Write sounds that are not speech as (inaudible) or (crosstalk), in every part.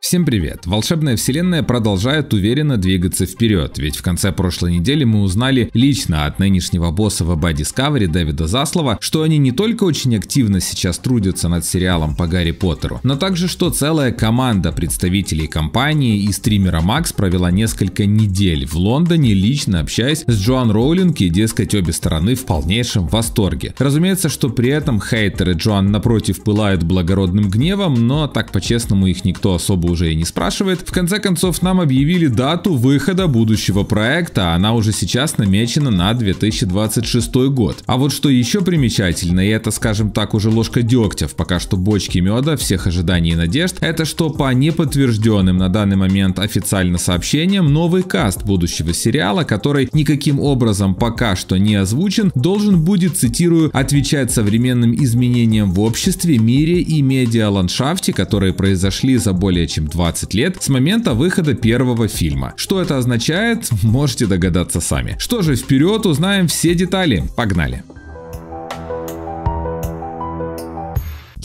Всем привет! Волшебная вселенная продолжает уверенно двигаться вперед, ведь в конце прошлой недели мы узнали лично от нынешнего босса в Discovery Дэвида Заслова, что они не только очень активно сейчас трудятся над сериалом по Гарри Поттеру, но также что целая команда представителей компании и стримера Макс провела несколько недель в Лондоне, лично общаясь с Джоан Роулинг и, дескать, обе стороны в полнейшем восторге. Разумеется, что при этом хейтеры Джоан напротив пылают благородным гневом, но так по-честному их никто особо уже и не спрашивает. В конце концов, нам объявили дату выхода будущего проекта, она уже сейчас намечена на 2026 год. А вот что еще примечательно, и это, скажем так, уже ложка дегтя в пока что бочке меда всех ожиданий и надежд, это что по неподтвержденным на данный момент официально сообщениям, новый каст будущего сериала, который никаким образом пока что не озвучен, должен будет, цитирую, отвечать современным изменениям в обществе, мире и медиа-ландшафте, которые произошли за более чем 20 лет с момента выхода первого фильма. Что это означает, (laughs) можете догадаться сами. Что же, вперед узнаем все детали. Погнали!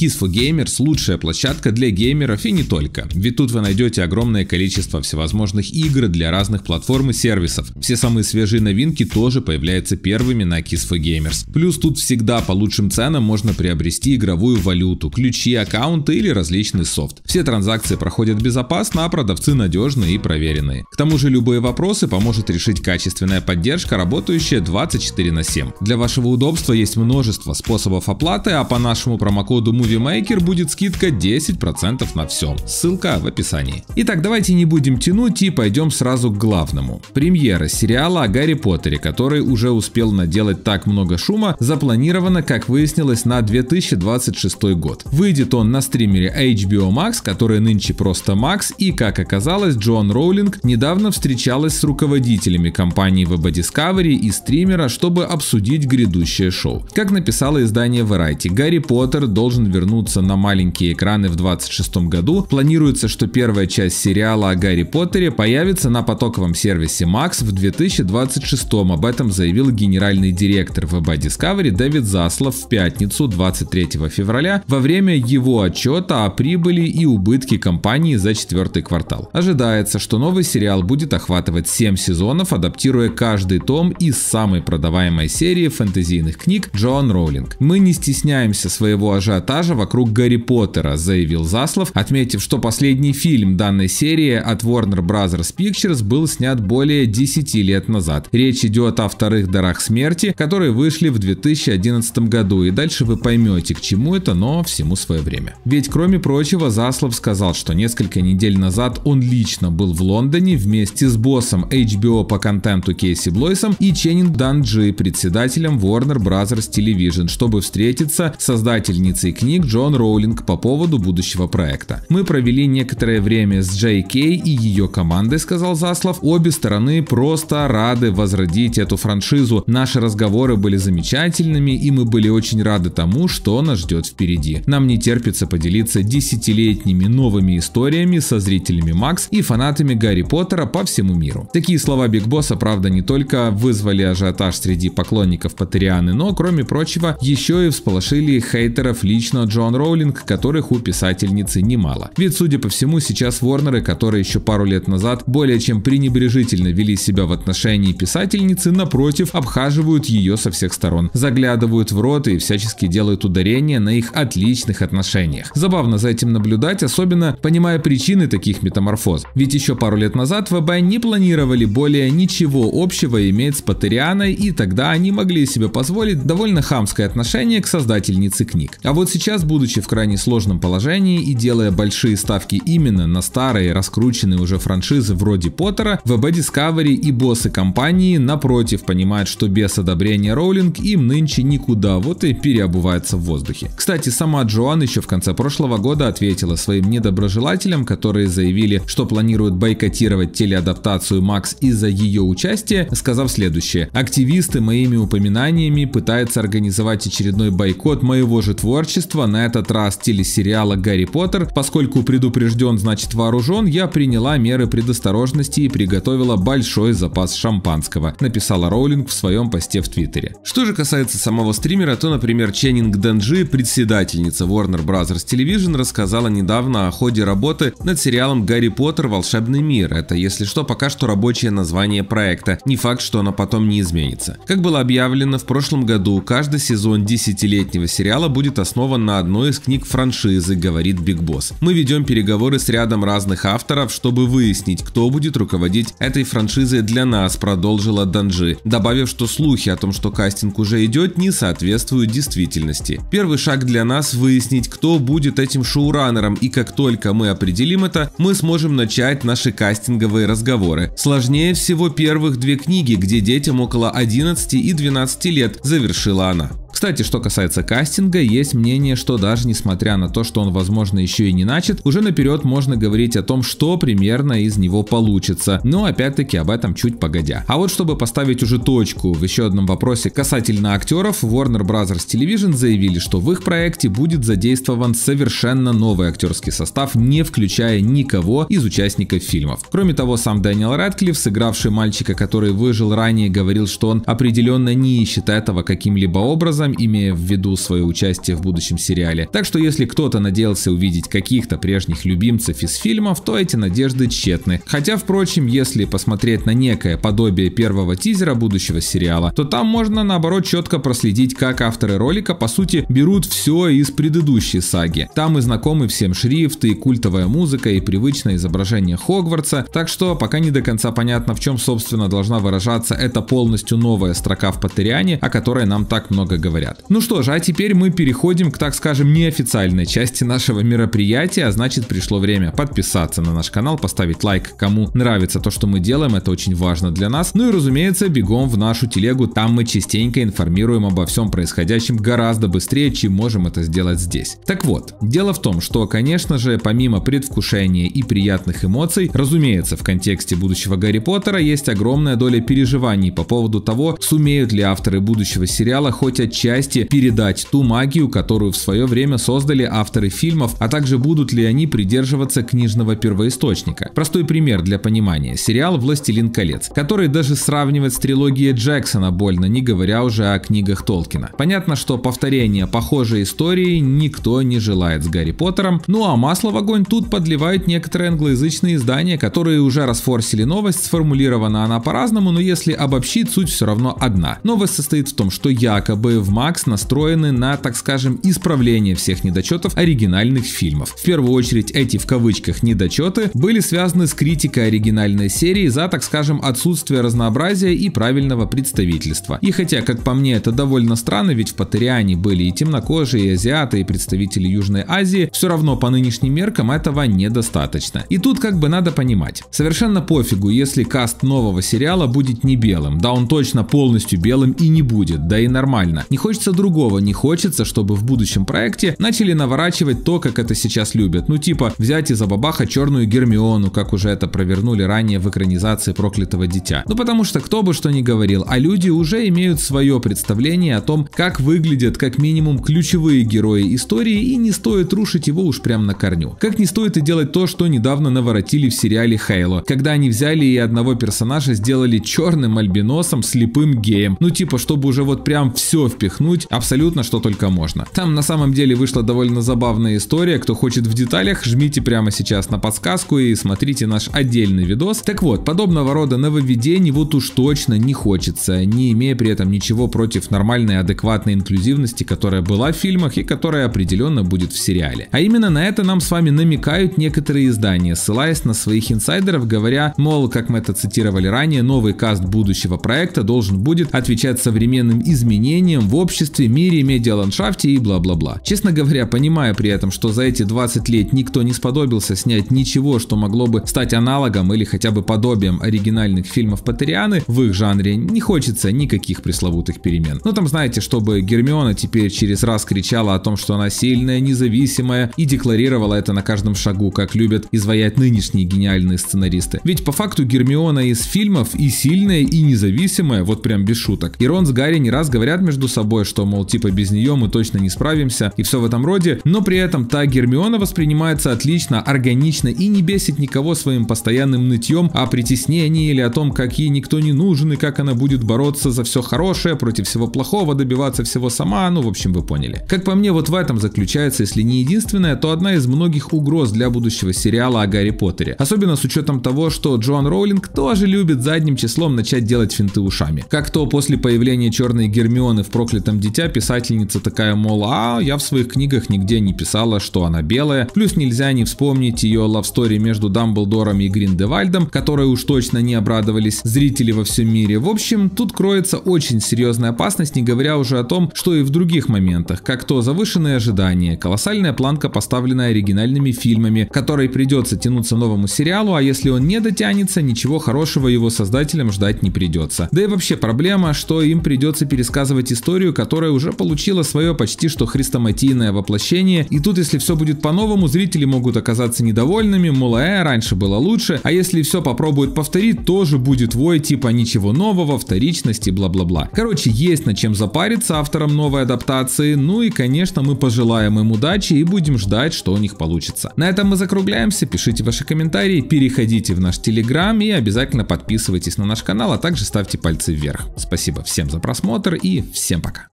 Kiss for Gamers – лучшая площадка для геймеров и не только, ведь тут вы найдете огромное количество всевозможных игр для разных платформ и сервисов. Все самые свежие новинки тоже появляются первыми на Kiss for Gamers. Плюс тут всегда по лучшим ценам можно приобрести игровую валюту, ключи, аккаунты или различный софт. Все транзакции проходят безопасно, а продавцы надежные и проверенные. К тому же любые вопросы поможет решить качественная поддержка, работающая 24 на 7. Для вашего удобства есть множество способов оплаты, а по нашему промокоду Movie MovieMaker будет скидка 10% на все. Ссылка в описании. Итак, давайте не будем тянуть и пойдем сразу к главному. Премьера сериала о Гарри Поттере, который уже успел наделать так много шума, запланирована, как выяснилось, на 2026 год. Выйдет он на стримере HBO Max, который нынче просто Max, и, как оказалось, Джон Роулинг недавно встречалась с руководителями компании Web Discovery и стримера, чтобы обсудить грядущее шоу. Как написало издание Variety, Гарри Поттер должен вернутся на маленькие экраны в 2026 году. Планируется, что первая часть сериала о Гарри Поттере появится на потоковом сервисе Max в 2026. Об этом заявил генеральный директор ВБ Discovery Дэвид Заслов в пятницу 23 февраля во время его отчета о прибыли и убытке компании за четвертый квартал. Ожидается, что новый сериал будет охватывать 7 сезонов, адаптируя каждый том из самой продаваемой серии фэнтезийных книг Джоан Роулинг. Мы не стесняемся своего ажиотажа ажиотажа вокруг Гарри Поттера, заявил Заслов, отметив, что последний фильм данной серии от Warner Bros. Pictures был снят более 10 лет назад. Речь идет о вторых дарах смерти, которые вышли в 2011 году, и дальше вы поймете, к чему это, но всему свое время. Ведь, кроме прочего, Заслов сказал, что несколько недель назад он лично был в Лондоне вместе с боссом HBO по контенту Кейси Блойсом и Ченнинг Данджи, председателем Warner Bros. Television, чтобы встретиться с создательницей книги книг Джон Роулинг по поводу будущего проекта. «Мы провели некоторое время с Джей Кей и ее командой», — сказал Заслав. «Обе стороны просто рады возродить эту франшизу. Наши разговоры были замечательными, и мы были очень рады тому, что нас ждет впереди. Нам не терпится поделиться десятилетними новыми историями со зрителями Макс и фанатами Гарри Поттера по всему миру». Такие слова Биг Босса, правда, не только вызвали ажиотаж среди поклонников Патерианы, но, кроме прочего, еще и всполошили хейтеров лично. Джоан Роулинг, которых у писательницы немало. Ведь, судя по всему, сейчас Ворнеры, которые еще пару лет назад более чем пренебрежительно вели себя в отношении писательницы, напротив, обхаживают ее со всех сторон, заглядывают в рот и всячески делают ударение на их отличных отношениях. Забавно за этим наблюдать, особенно понимая причины таких метаморфоз. Ведь еще пару лет назад ВБ не планировали более ничего общего иметь с Патерианой, и тогда они могли себе позволить довольно хамское отношение к создательнице книг. А вот сейчас Сейчас, будучи в крайне сложном положении и делая большие ставки именно на старые раскрученные уже франшизы вроде Поттера, В.Б. Discovery и боссы компании напротив понимают, что без одобрения Роулинг им нынче никуда, вот и переобуваются в воздухе. Кстати, сама Джоан еще в конце прошлого года ответила своим недоброжелателям, которые заявили, что планируют бойкотировать телеадаптацию Макс из-за ее участия, сказав следующее. Активисты моими упоминаниями пытаются организовать очередной бойкот моего же творчества, на этот раз телесериала «Гарри Поттер». Поскольку предупрежден, значит вооружен, я приняла меры предосторожности и приготовила большой запас шампанского, написала Роулинг в своем посте в Твиттере. Что же касается самого стримера, то, например, Ченнинг Данджи, председательница Warner Bros. Television, рассказала недавно о ходе работы над сериалом «Гарри Поттер. Волшебный мир». Это, если что, пока что рабочее название проекта. Не факт, что оно потом не изменится. Как было объявлено в прошлом году, каждый сезон десятилетнего сериала будет основан на одной из книг франшизы, говорит Биг Босс. Мы ведем переговоры с рядом разных авторов, чтобы выяснить, кто будет руководить этой франшизой для нас, продолжила Данжи, добавив, что слухи о том, что кастинг уже идет, не соответствуют действительности. Первый шаг для нас выяснить, кто будет этим шоураннером, и как только мы определим это, мы сможем начать наши кастинговые разговоры. Сложнее всего первых две книги, где детям около 11 и 12 лет, завершила она. Кстати, что касается кастинга, есть мнение, что даже несмотря на то, что он возможно еще и не начат, уже наперед можно говорить о том, что примерно из него получится. Но опять-таки об этом чуть погодя. А вот чтобы поставить уже точку в еще одном вопросе касательно актеров, Warner Bros. Television заявили, что в их проекте будет задействован совершенно новый актерский состав, не включая никого из участников фильмов. Кроме того, сам Дэниел Рэдклифф, сыгравший мальчика, который выжил ранее, говорил, что он определенно не ищет этого каким-либо образом, образом, имея в виду свое участие в будущем сериале. Так что если кто-то надеялся увидеть каких-то прежних любимцев из фильмов, то эти надежды тщетны. Хотя, впрочем, если посмотреть на некое подобие первого тизера будущего сериала, то там можно наоборот четко проследить, как авторы ролика по сути берут все из предыдущей саги. Там и знакомый всем шрифты, и культовая музыка, и привычное изображение Хогвартса, так что пока не до конца понятно, в чем собственно должна выражаться эта полностью новая строка в Патериане, о которой нам так много говорят говорят. Ну что ж, а теперь мы переходим к, так скажем, неофициальной части нашего мероприятия, а значит пришло время подписаться на наш канал, поставить лайк, кому нравится то, что мы делаем, это очень важно для нас. Ну и разумеется, бегом в нашу телегу, там мы частенько информируем обо всем происходящем гораздо быстрее, чем можем это сделать здесь. Так вот, дело в том, что, конечно же, помимо предвкушения и приятных эмоций, разумеется, в контексте будущего Гарри Поттера есть огромная доля переживаний по поводу того, сумеют ли авторы будущего сериала хоть от отчасти передать ту магию, которую в свое время создали авторы фильмов, а также будут ли они придерживаться книжного первоисточника. Простой пример для понимания. Сериал «Властелин колец», который даже сравнивает с трилогией Джексона больно, не говоря уже о книгах Толкина. Понятно, что повторение похожей истории никто не желает с Гарри Поттером, ну а масло в огонь тут подливают некоторые англоязычные издания, которые уже расфорсили новость, сформулирована она по-разному, но если обобщить, суть все равно одна. Новость состоит в том, что якобы в Макс настроены на, так скажем, исправление всех недочетов оригинальных фильмов. В первую очередь эти в кавычках недочеты были связаны с критикой оригинальной серии за, так скажем, отсутствие разнообразия и правильного представительства. И хотя, как по мне, это довольно странно, ведь в Патериане были и темнокожие, и азиаты, и представители Южной Азии, все равно по нынешним меркам этого недостаточно. И тут как бы надо понимать, совершенно пофигу, если каст нового сериала будет не белым, да он точно полностью белым и не будет, да и нормально. Не хочется другого, не хочется, чтобы в будущем проекте начали наворачивать то, как это сейчас любят. Ну типа взять из-за бабаха черную Гермиону, как уже это провернули ранее в экранизации проклятого дитя. Ну потому что кто бы что ни говорил, а люди уже имеют свое представление о том, как выглядят как минимум ключевые герои истории и не стоит рушить его уж прям на корню. Как не стоит и делать то, что недавно наворотили в сериале Хейло, когда они взяли и одного персонажа сделали черным альбиносом, слепым геем. Ну типа, чтобы уже вот прям все вписать впихнуть абсолютно что только можно. Там на самом деле вышла довольно забавная история, кто хочет в деталях, жмите прямо сейчас на подсказку и смотрите наш отдельный видос. Так вот, подобного рода нововведений вот уж точно не хочется, не имея при этом ничего против нормальной адекватной инклюзивности, которая была в фильмах и которая определенно будет в сериале. А именно на это нам с вами намекают некоторые издания, ссылаясь на своих инсайдеров, говоря, мол, как мы это цитировали ранее, новый каст будущего проекта должен будет отвечать современным изменениям в обществе, мире, медиаландшафте и бла-бла-бла. Честно говоря, понимая при этом, что за эти 20 лет никто не сподобился снять ничего, что могло бы стать аналогом или хотя бы подобием оригинальных фильмов Патерианы, в их жанре не хочется никаких пресловутых перемен. Ну там знаете, чтобы Гермиона теперь через раз кричала о том, что она сильная, независимая и декларировала это на каждом шагу, как любят изваять нынешние гениальные сценаристы. Ведь по факту Гермиона из фильмов и сильная, и независимая, вот прям без шуток. И Рон с Гарри не раз говорят между собой, собой, что, мол, типа без нее мы точно не справимся и все в этом роде, но при этом та Гермиона воспринимается отлично, органично и не бесит никого своим постоянным нытьем о притеснении или о том, как ей никто не нужен и как она будет бороться за все хорошее, против всего плохого, добиваться всего сама, ну в общем вы поняли. Как по мне, вот в этом заключается, если не единственная, то одна из многих угроз для будущего сериала о Гарри Поттере. Особенно с учетом того, что Джоан Роулинг тоже любит задним числом начать делать финты ушами. Как то после появления черной Гермионы в проклятом если там дитя, писательница такая, мол, а я в своих книгах нигде не писала, что она белая. Плюс нельзя не вспомнить ее лавстори между Дамблдором и Гриндевальдом, которые уж точно не обрадовались зрители во всем мире. В общем, тут кроется очень серьезная опасность, не говоря уже о том, что и в других моментах, как то завышенные ожидания, колоссальная планка, поставленная оригинальными фильмами, которой придется тянуться новому сериалу, а если он не дотянется, ничего хорошего его создателям ждать не придется. Да и вообще проблема, что им придется пересказывать историю историю, которая уже получила свое почти что хрестоматийное воплощение. И тут, если все будет по-новому, зрители могут оказаться недовольными, мол, э, раньше было лучше, а если все попробуют повторить, тоже будет вой типа ничего нового, вторичности, бла-бла-бла. Короче, есть над чем запариться авторам новой адаптации, ну и, конечно, мы пожелаем им удачи и будем ждать, что у них получится. На этом мы закругляемся, пишите ваши комментарии, переходите в наш телеграм и обязательно подписывайтесь на наш канал, а также ставьте пальцы вверх. Спасибо всем за просмотр и всем пока.